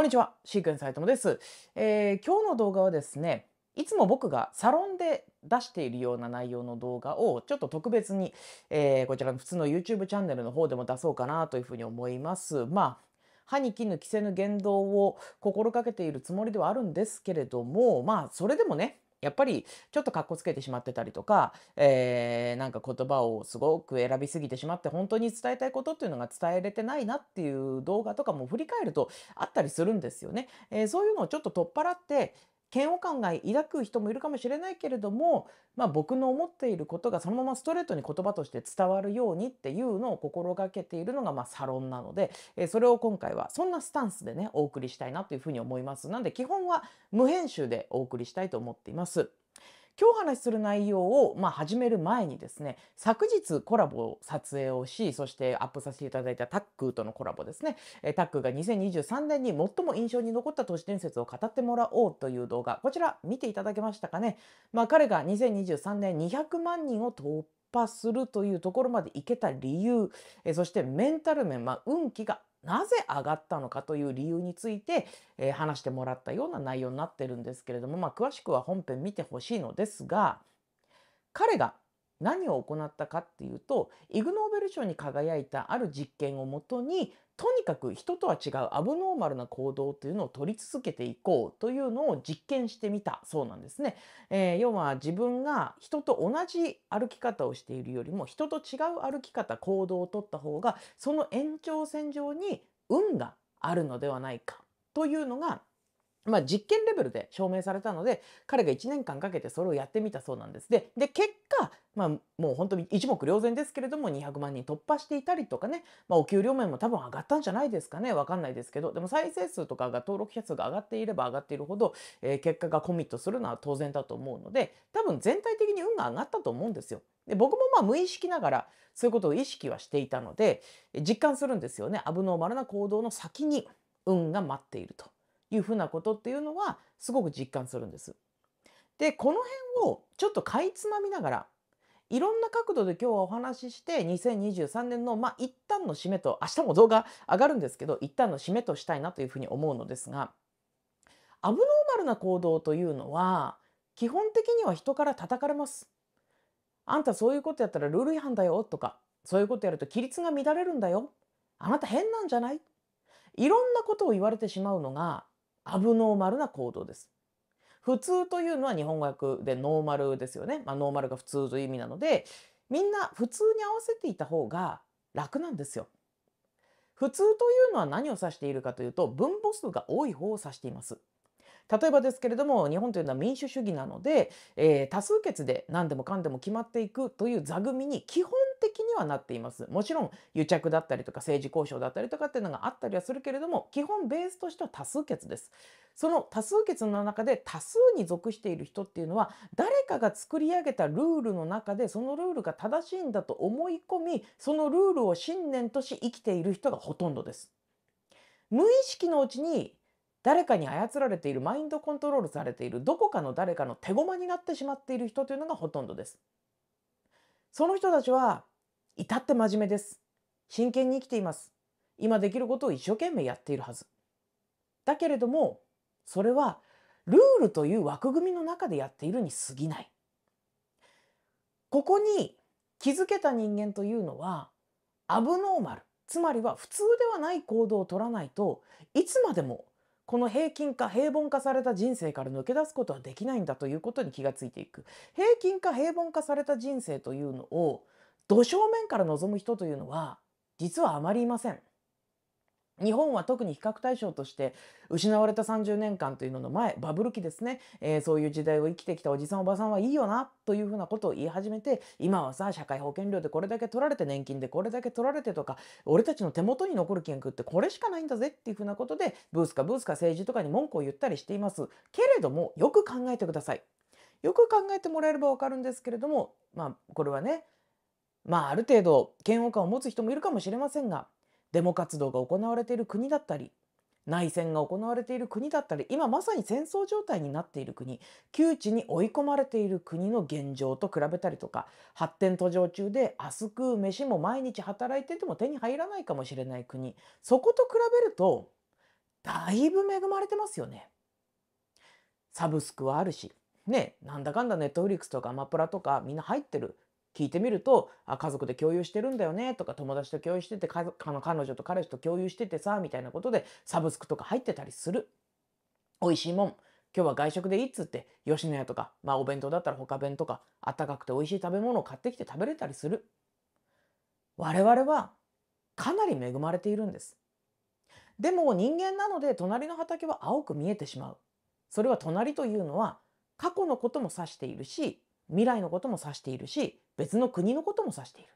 こんにちは、シークエンサイトモです、えー、今日の動画はですね、いつも僕がサロンで出しているような内容の動画をちょっと特別に、えー、こちらの普通の YouTube チャンネルの方でも出そうかなというふうに思います。まあ歯に衣着せぬ言動を心がけているつもりではあるんですけれどもまあそれでもねやっぱりちょっとかっこつけてしまってたりとか、えー、なんか言葉をすごく選びすぎてしまって本当に伝えたいことっていうのが伝えれてないなっていう動画とかも振り返るとあったりするんですよね。えー、そういうのをちょっと取っ払って、嫌悪感が抱く人もいるかもしれないけれども、まあ、僕の思っていることがそのままストレートに言葉として伝わるようにっていうのを心がけているのがまあサロンなので、えそれを今回はそんなスタンスでねお送りしたいなというふうに思います。なので基本は無編集でお送りしたいと思っています。今日話する内容を、まあ、始める前にですね、昨日コラボ撮影をし、そしてアップさせていただいたタックとのコラボですね、えタックが2023年に最も印象に残った都市伝説を語ってもらおうという動画、こちら見ていただけましたかね。まあ、彼が2023年200万人を突破するというところまで行けた理由、えそしてメンタル面、まあ、運気がなぜ上がったのかという理由について、えー、話してもらったような内容になってるんですけれども、まあ、詳しくは本編見てほしいのですが彼が何を行ったかっていうとイグ・ノーベル賞に輝いたある実験をもとにとにかく人とは違うアブノーマルな行動というのを取り続けていこうというのを実験してみたそうなんですね。えー、要は自分が人と同じ歩き方をしているよりも人と違う歩き方行動をとった方がその延長線上に運があるのではないかというのがまあ、実験レベルで証明されたので彼が1年間かけてそれをやってみたそうなんです。でで結果、まあ、もう本当に一目瞭然ですけれども200万人突破していたりとかね、まあ、お給料面も多分上がったんじゃないですかね分かんないですけどでも再生数とかが登録者数が上がっていれば上がっているほど、えー、結果がコミットするのは当然だと思うので多分全体的に運が上がったと思うんですよ。で僕もまあ無意識ながらそういうことを意識はしていたので実感するんですよね。アブノーマルな行動の先に運が待っていると。いうふうなことっていうのはすごく実感するんです。でこの辺をちょっとかいつまみながらいろんな角度で今日はお話しして2023年のまあ一旦の締めと明日も動画上がるんですけど一旦の締めとしたいなというふうに思うのですがアブノーマルな行動というのは基本的には人から叩かれます。あんたそういうことやったらルール違反だよとかそういうことやると規律が乱れるんだよあなた変なんじゃないいろんなことを言われてしまうのがアブノーマルな行動です。普通というのは日本語訳でノーマルですよね。まあ、ノーマルが普通という意味なので、みんな普通に合わせていた方が楽なんですよ。普通というのは何を指しているかというと、分母数が多い方を指しています。例えばですけれども日本というのは民主主義なので、えー、多数決で何でもかんでも決まっていくという座組に基本的にはなっています。もちろん癒着だったりとか政治交渉だったりとかっていうのがあったりはするけれども基本ベースとしては多数決です。その多数決の中で多数に属している人っていうのは誰かが作り上げたルールの中でそのルールが正しいんだと思い込みそのルールを信念とし生きている人がほとんどです。無意識のうちに誰かに操られているマインドコントロールされているどこかの誰かの手駒になってしまっている人というのがほとんどです。その人たちは至って真面目です。真剣に生きています。今できることを一生懸命やっているはず。だけれども、それはルールという枠組みの中でやっているに過ぎない。ここに気づけた人間というのは、アブノーマル、つまりは普通ではない行動を取らないといつまでもこの平均化平凡化された人生から抜け出すことはできないんだということに気がついていく平均化平凡化された人生というのを土正面から望む人というのは実はあまりいません。日本は特に比較対象として失われた30年間というのの前バブル期ですね、えー、そういう時代を生きてきたおじさんおばさんはいいよなというふうなことを言い始めて今はさ社会保険料でこれだけ取られて年金でこれだけ取られてとか俺たちの手元に残る金額ってこれしかないんだぜっていうふうなことでブースかブースか政治とかに文句を言ったりしていますけれどもよく考えてくださいよく考えてもらえればわかるんですけれどもまあこれはねまあある程度嫌悪感を持つ人もいるかもしれませんがデモ活動が行われている国だったり内戦が行われている国だったり今まさに戦争状態になっている国窮地に追い込まれている国の現状と比べたりとか発展途上中で明日食う飯も毎日働いてても手に入らないかもしれない国そこと比べるとだいぶ恵まれてますよね。サブスクはあるしねなんだかんだネットフリックスとかアマプラとかみんな入ってる聞いてみるとあ家族で共有してるんだよねとか友達と共有しててかあの彼女と彼氏と共有しててさみたいなことでサブスクとか入ってたりする美味しいもん今日は外食でいいっつって吉野家とか、まあ、お弁当だったら他弁とかあったかくて美味しい食べ物を買ってきて食べれたりする我々はかなり恵まれているんですでも人間なので隣の畑は青く見えてしまうそれは隣というのは過去のことも指しているし未来のことも指しているし別の国のことも指している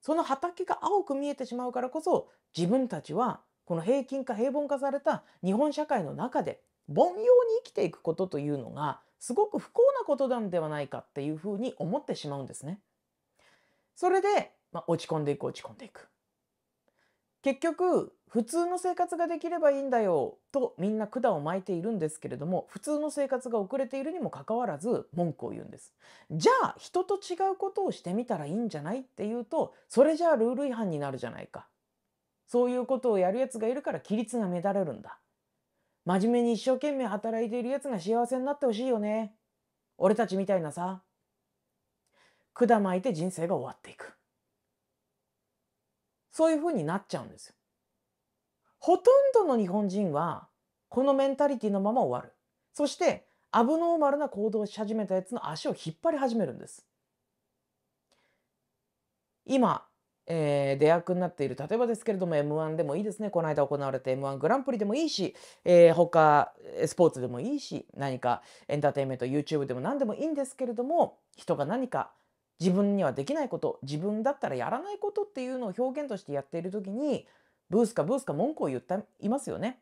その畑が青く見えてしまうからこそ自分たちはこの平均化平凡化された日本社会の中で凡庸に生きていくことというのがすごく不幸なことなんではないかっていうふうに思ってしまうんですね。それで、まあ、落ち込んでいく落ち込んでいく。結局普通の生活ができればいいんだよとみんな管を巻いているんですけれども普通の生活が遅れているにもかかわらず文句を言うんですじゃあ人と違うことをしてみたらいいんじゃないっていうとそれじゃあルール違反になるじゃないかそういうことをやるやつがいるから規律が乱れるんだ真面目に一生懸命働いているやつが幸せになってほしいよね俺たちみたいなさ管巻いて人生が終わっていくそういうふうになっちゃうんですよ。ほとんどの日本人はこのメンタリティのまま終わる。そしてアブノーマルな行動をし始めたやつの足を引っ張り始めるんです。今、えー、出役になっている例えばですけれども m 1でもいいですねこの間行われた m 1グランプリでもいいし、えー、他スポーツでもいいし何かエンターテインメント YouTube でも何でもいいんですけれども人が何か自分にはできないこと自分だったらやらないことっていうのを表現としてやっている時にブースかブースか文句を言っていますよね。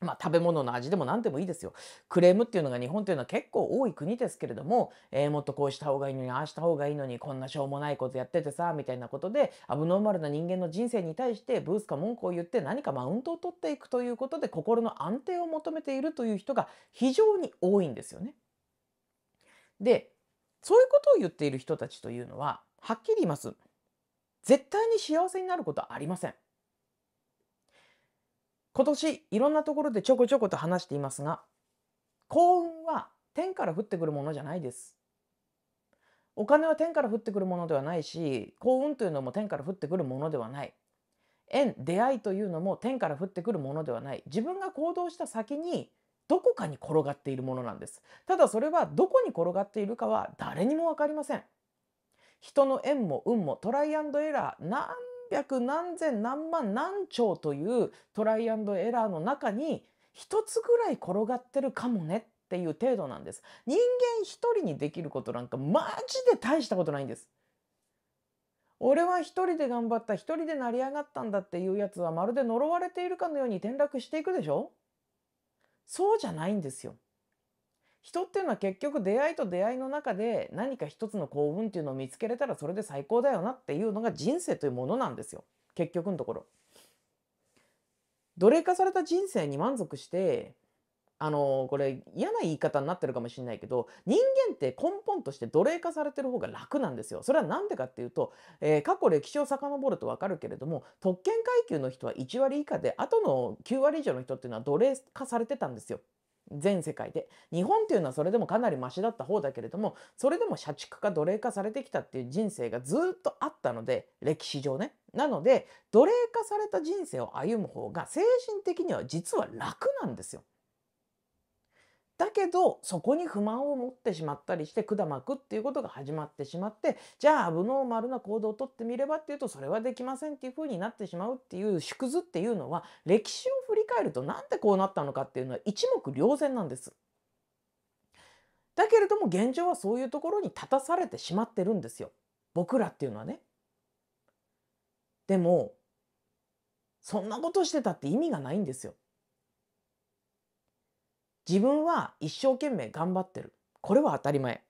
まあ、食べ物の味でも何でもいいですよ。クレームっていうのが日本というのは結構多い国ですけれども、えー、もっとこうした方がいいのに、ああした方がいいのに、こんなしょうもないことやっててさ、みたいなことで、アブノーマルな人間の人生に対して、ブースか文句を言って何かマウントを取っていくということで、心の安定を求めているという人が非常に多いんですよね。で、そういうことを言っている人たちというのははっきり言います絶対に幸せになることはありません今年いろんなところでちょこちょこと話していますが幸運は天から降ってくるものじゃないですお金は天から降ってくるものではないし幸運というのも天から降ってくるものではない縁出会いというのも天から降ってくるものではない自分が行動した先にどこかに転がっているものなんですただそれはどこに転がっているかは誰にも分かりません人の縁も運もトライアンドエラー何百何千何万何兆というトライアンドエラーの中に一つぐらい転がってるかもねっていう程度なんです人間一人にできることなんかマジで大したことないんです俺は一人で頑張った一人で成り上がったんだっていうやつはまるで呪われているかのように転落していくでしょそうじゃないんですよ。人っていうのは結局出会いと出会いの中で何か一つの幸運っていうのを見つけれたらそれで最高だよなっていうのが人生というものなんですよ結局のところ。奴隷化された人生に満足してあのこれ嫌な言い方になってるかもしれないけど人間って根本として奴隷化されてる方が楽なんですよ。それは何でかっていうと、えー、過去歴史を遡ると分かるけれども特権階級の人は1割以下であとの9割以上の人っていうのは奴隷化されてたんですよ。全世界で日本っていうのはそれでもかなりマシだった方だけれどもそれでも社畜化奴隷化されてきたっていう人生がずっとあったので歴史上ねなので奴隷化された人生を歩む方が精神的には実は楽なんですよ。だけどそこに不満を持ってしまったりして管巻くっていうことが始まってしまってじゃあアブノーマルな行動をとってみればっていうとそれはできませんっていうふうになってしまうっていう縮図っていうのは歴史を振り返るとなんでこうなったのかっていうのは一目瞭然なんです。だけれども現状はそういうところに立たされてしまってるんですよ僕らっていうのはね。でもそんなことしてたって意味がないんですよ。自分は一生懸命頑張ってる。これは当たり前。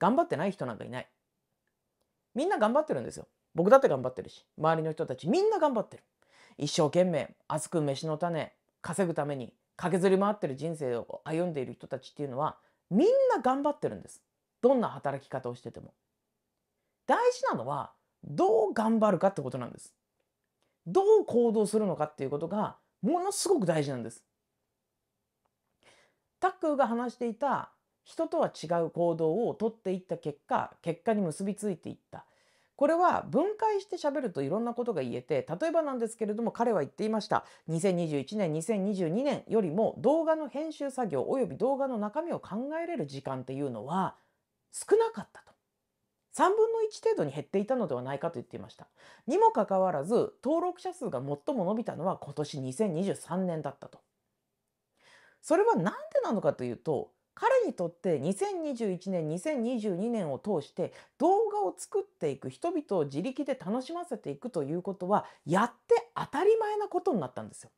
頑張ってない人なんかいない。みんな頑張ってるんですよ。僕だって頑張ってるし、周りの人たちみんな頑張ってる。一生懸命、熱く飯の種、稼ぐために駆けずり回ってる人生を歩んでいる人たちっていうのは、みんな頑張ってるんです。どんな働き方をしてても。大事なのは、どう頑張るかってことなんです。どう行動するのかっていうことが、ものすごく大事なんです。タックが話していた人とは違う行動をとっていった結果結果に結びついていったこれは分解して喋るといろんなことが言えて例えばなんですけれども彼は言っていました2021年2022年よりも動画の編集作業および動画の中身を考えれる時間っていうのは少なかったと3分の1程度に減っていたのではないかと言っていましたにもかかわらず登録者数が最も伸びたのは今年2023年だったとそれは何でなのかというと彼にとって2021年2022年を通して動画を作っていく人々を自力で楽しませていくということはやって当たり前なことになったんですよ。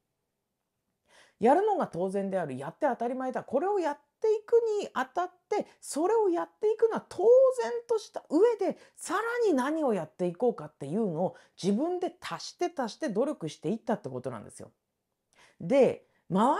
やるのが当然であるやって当たり前だこれをやっていくにあたってそれをやっていくのは当然とした上でさらに何をやっていこうかっていうのを自分で足して足して努力していったってことなんですよ。で周りの人間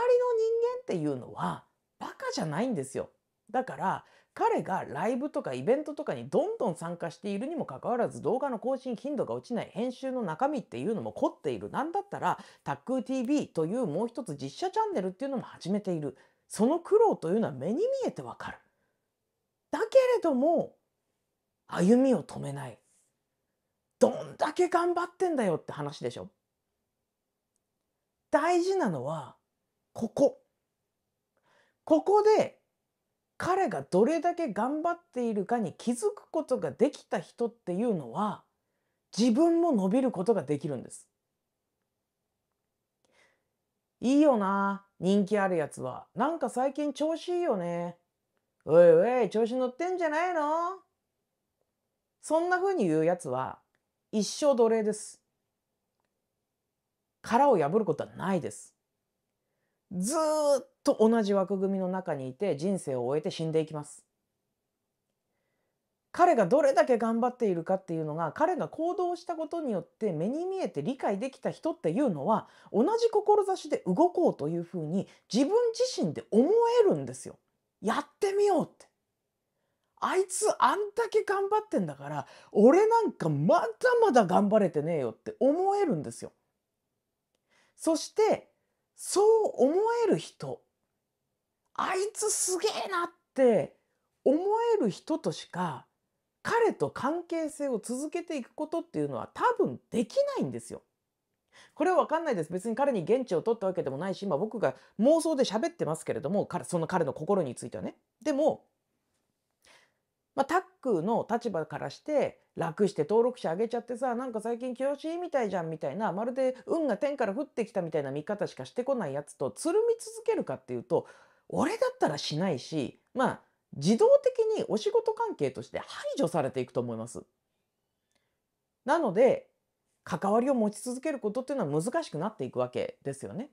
っていうのはバカじゃないんですよ。だから彼がライブとかイベントとかにどんどん参加しているにもかかわらず動画の更新頻度が落ちない編集の中身っていうのも凝っている何だったら「タック TV」というもう一つ実写チャンネルっていうのも始めているその苦労というのは目に見えてわかる。だけれども歩みを止めないどんだけ頑張ってんだよって話でしょ。大事なのはここここで彼がどれだけ頑張っているかに気づくことができた人っていうのは自分も伸びることができるんです。いいよな人気あるやつはなんか最近調子いいよねおいおい調子乗ってんじゃないのそんな風に言うやつは一生奴隷です殻を破ることはないですずっと同じ枠組みの中にいて人生を終えて死んでいきます。彼がどれだけ頑張っているかっていうのが彼が行動したことによって目に見えて理解できた人っていうのは同じ志で動こうというふうに自分自身で思えるんですよ。やってみようって。あいつあんだけ頑張ってんだから俺なんかまだまだ頑張れてねえよって思えるんですよ。そしてそう思える人あいつすげえなって思える人としか彼と関係性を続けていくことっていうのは多分できないんですよ。これは分かんないです別に彼に現地を取ったわけでもないし今僕が妄想で喋ってますけれども彼その彼の心についてはね。でも、まあ、タックの立場からして楽して登録者上げちゃってさなんか最近調子いいみたいじゃんみたいなまるで運が天から降ってきたみたいな見方しかしてこないやつとつるみ続けるかっていうと俺だったらしないしまあ自動的にお仕事関係として排除されていくと思います。なので関わりを持ち続けることっていうのは難しくなっていくわけですよね。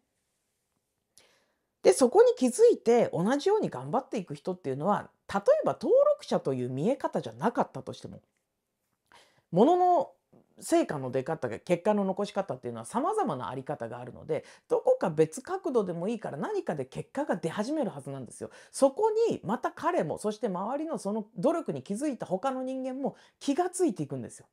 でそこに気づいて同じように頑張っていく人っていうのは例えば登録者という見え方じゃなかったとしてもものの成果の出方が結果の残し方っていうのは様々なあり方があるのでどこか別角度でもいいから何かで結果が出始めるはずなんですよ。そこにまた彼もそして周りのその努力に気づいた他の人間も気がついていくんですよ。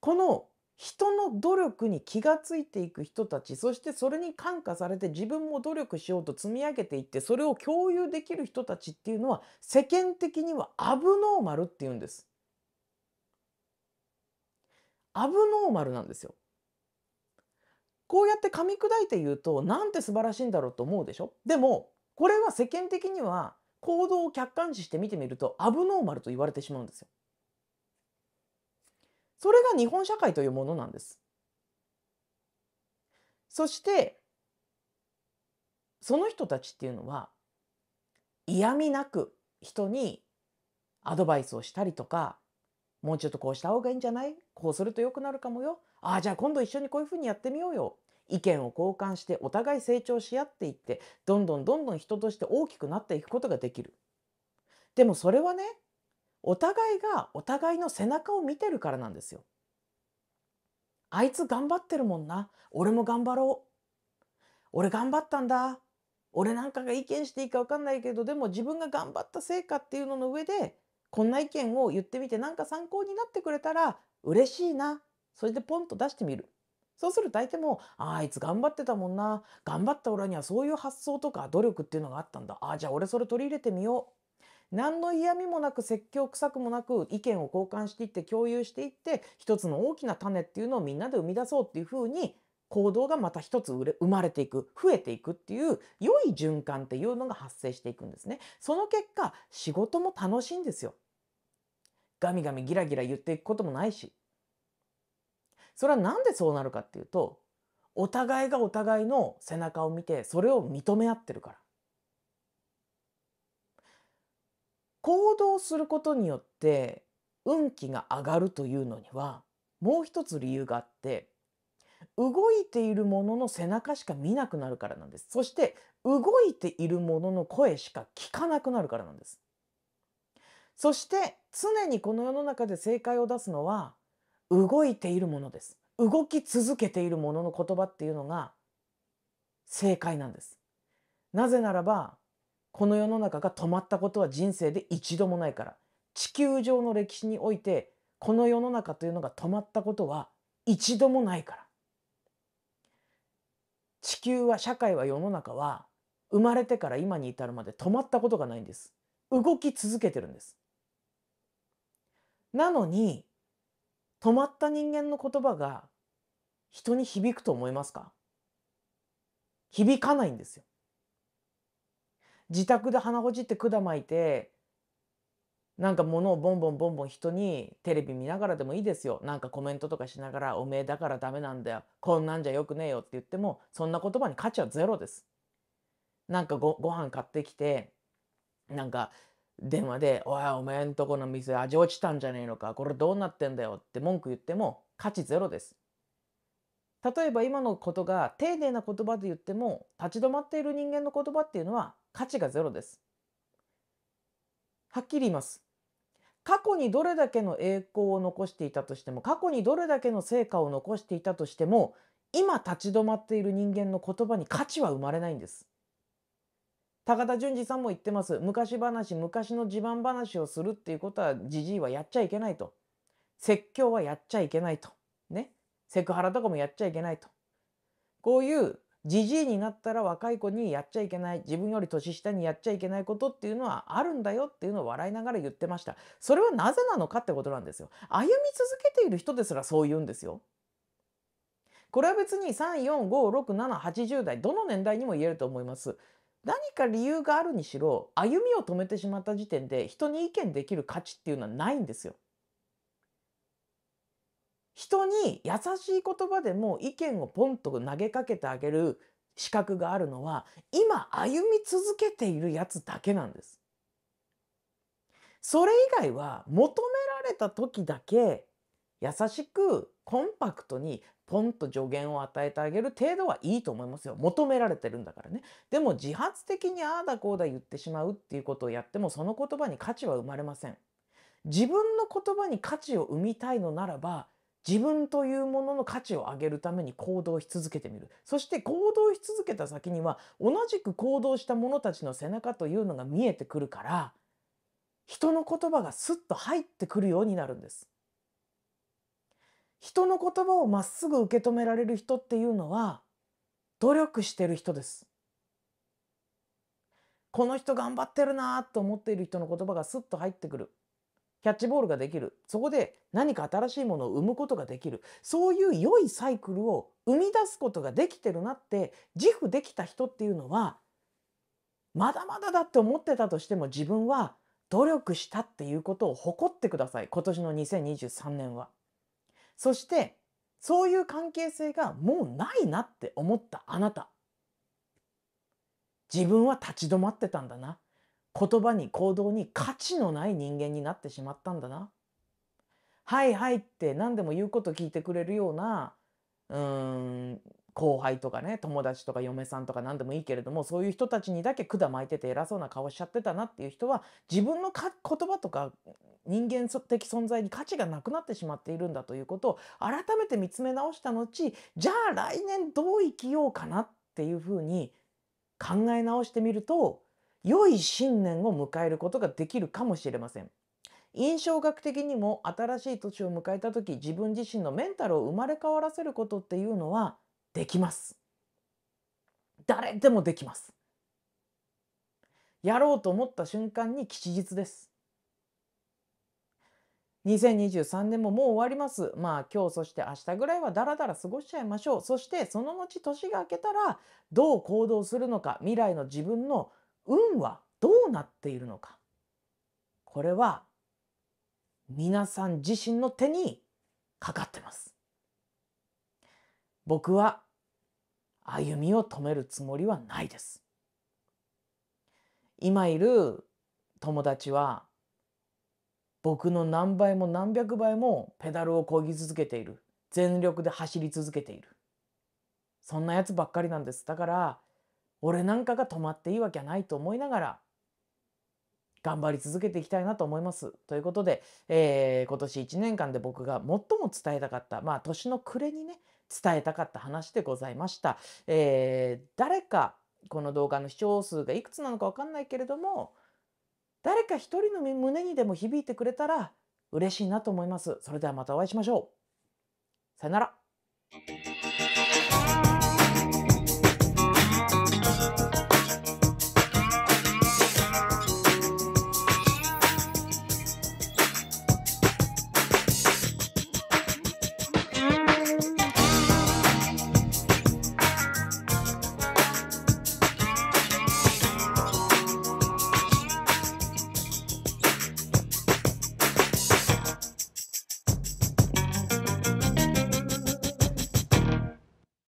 この人の努力に気がついていく人たちそしてそれに感化されて自分も努力しようと積み上げていってそれを共有できる人たちっていうのは世間的にはアブノーマルっていうんです。アブノーマルなんですよ。こうやって噛み砕いて言うとなんて素晴らしいんだろうと思うでしょでもこれは世間的には行動を客観視して見てみるとアブノーマルと言われてしまうんですよ。それが日本社会というものなんです。そしてその人たちっていうのは嫌味なく人にアドバイスをしたりとかもうちょっとこうした方がいいんじゃないこうすると良くなるかもよ。ああ、じゃあ今度一緒にこういうふうにやってみようよ。意見を交換してお互い成長し合っていって、どんどんどんどん人として大きくなっていくことができる。でもそれはね、お互いがお互いの背中を見てるからなんですよ。あいつ頑張ってるもんな。俺も頑張ろう。俺頑張ったんだ。俺なんかが意見していいか分かんないけど、でも自分が頑張った成果っていうのの上で、こんな意見を言ってみてなんか参考になってくれたら嬉しいなそれでポンと出してみるそうすると相手も「ああいつ頑張ってたもんな頑張った俺にはそういう発想とか努力っていうのがあったんだああじゃあ俺それ取り入れてみよう」何の嫌味もなく説教臭くもなく意見を交換していって共有していって一つの大きな種っていうのをみんなで生み出そうっていうふうに行動がまた一つ生まれていく増えていくっていう良い循環っていうのが発生していくんですね。その結果仕事も楽しいんですよ。ガミガミギラギラ言っていくこともないしそれは何でそうなるかっていうとお互いがお互いの背中を見てそれを認め合ってるから行動することによって運気が上がるというのにはもう一つ理由があって動いているものの背中しか見なくなるからなんですそして動いているものの声しか聞かなくなるからなんですそして常にこの世の中で正解を出すのは動いているものです動き続けているものの言葉っていうのが正解なんですなぜならばこの世の中が止まったことは人生で一度もないから地球上の歴史においてこの世の中というのが止まったことは一度もないから地球は社会は世の中は生まれてから今に至るまで止まったことがないんです動き続けてるんですなのに止まった人間の言葉が人に響くと思いますか響かないんですよ。自宅で鼻ほじって管巻いてなんか物をボンボンボンボン人にテレビ見ながらでもいいですよなんかコメントとかしながら「おめえだからダメなんだよこんなんじゃよくねえよ」って言ってもそんな言葉に価値はゼロです。なんかごご飯買ってきてなんか電話で「おいお前んとこの店味落ちたんじゃねえのかこれどうなってんだよ」って文句言っても価値ゼロです。例えば今のことが丁寧な言葉で言っても立ち止まっている人間の言葉っていうのは価値がゼロです。はっきり言います。過去にどれだけの栄光を残していたとしても過去にどれだけの成果を残していたとしても今立ち止まっている人間の言葉に価値は生まれないんです。高田純次さんも言ってます。昔話、昔の地盤話をするっていうことは、じじいはやっちゃいけないと。説教はやっちゃいけないと。ね。セクハラとかもやっちゃいけないと。こういうじじいになったら若い子にやっちゃいけない自分より年下にやっちゃいけないことっていうのはあるんだよっていうのを笑いながら言ってましたそれはなぜなのかってことなんですよ歩み続けている人ですらそう言うんですよこれは別に3456780代どの年代にも言えると思います何か理由があるにしろ歩みを止めてしまった時点で人に意見できる価値っていうのはないんですよ。人に優しい言葉でも意見をポンと投げかけてあげる資格があるのは今歩み続けているやつだけなんです。それ以外は求められた時だけ優しくコンパクトにポンと助言を与えてあげる程度はいいと思いますよ求められてるんだからねでも自発的にああだこうだ言ってしまうっていうことをやってもその言葉に価値は生まれません自分の言葉に価値を生みたいのならば自分というものの価値を上げるために行動し続けてみるそして行動し続けた先には同じく行動した者たちの背中というのが見えてくるから人の言葉がスッと入ってくるようになるんです人の言葉をまっすぐ受け止められる人っていうのは努力してる人です。この人頑張ってるなと思っている人の言葉がスッと入ってくる。キャッチボールができる。そこで何か新しいものを生むことができる。そういう良いサイクルを生み出すことができてるなって自負できた人っていうのはまだまだだって思ってたとしても自分は努力したっていうことを誇ってください今年の2023年は。そしてそういう関係性がもうないなって思ったあなた自分は立ち止まってたんだな言葉に行動に価値のない人間になってしまったんだなはいはいって何でも言うこと聞いてくれるようなうーん後輩とかね友達とか嫁さんとか何でもいいけれどもそういう人たちにだけ管巻いてて偉そうな顔しちゃってたなっていう人は自分の言葉とか人間的存在に価値がなくなってしまっているんだということを改めて見つめ直した後じゃあ来年どう生きようかなっていうふうに考え直してみると良い新年を迎えることができるかもしれません。印象学的にも新しい年を迎えた時自分自身のメンタルを生まれ変わらせることっていうのはできます。誰でもできます。やろうと思った瞬間に吉日です。2023年ももう終わります。まあ今日そして明日ぐらいはダラダラ過ごしちゃいましょう。そしてその後年が明けたらどう行動するのか、未来の自分の運はどうなっているのか。これは皆さん自身の手にかかってます。僕は歩みを止めるつもりはないです。今いる友達は僕の何倍も何百倍もペダルを漕ぎ続けている全力で走り続けているそんなやつばっかりなんですだから俺なんかが止まっていいわけないと思いながら頑張り続けていきたいなと思います。ということで、えー、今年1年間で僕が最も伝えたかった、まあ年の暮れにね、伝えたかった話でございました。えー、誰かこの動画の視聴数がいくつなのか分かんないけれども誰か一人の胸にでも響いてくれたら嬉しいなと思います。それではまたお会いしましょう。さよなら。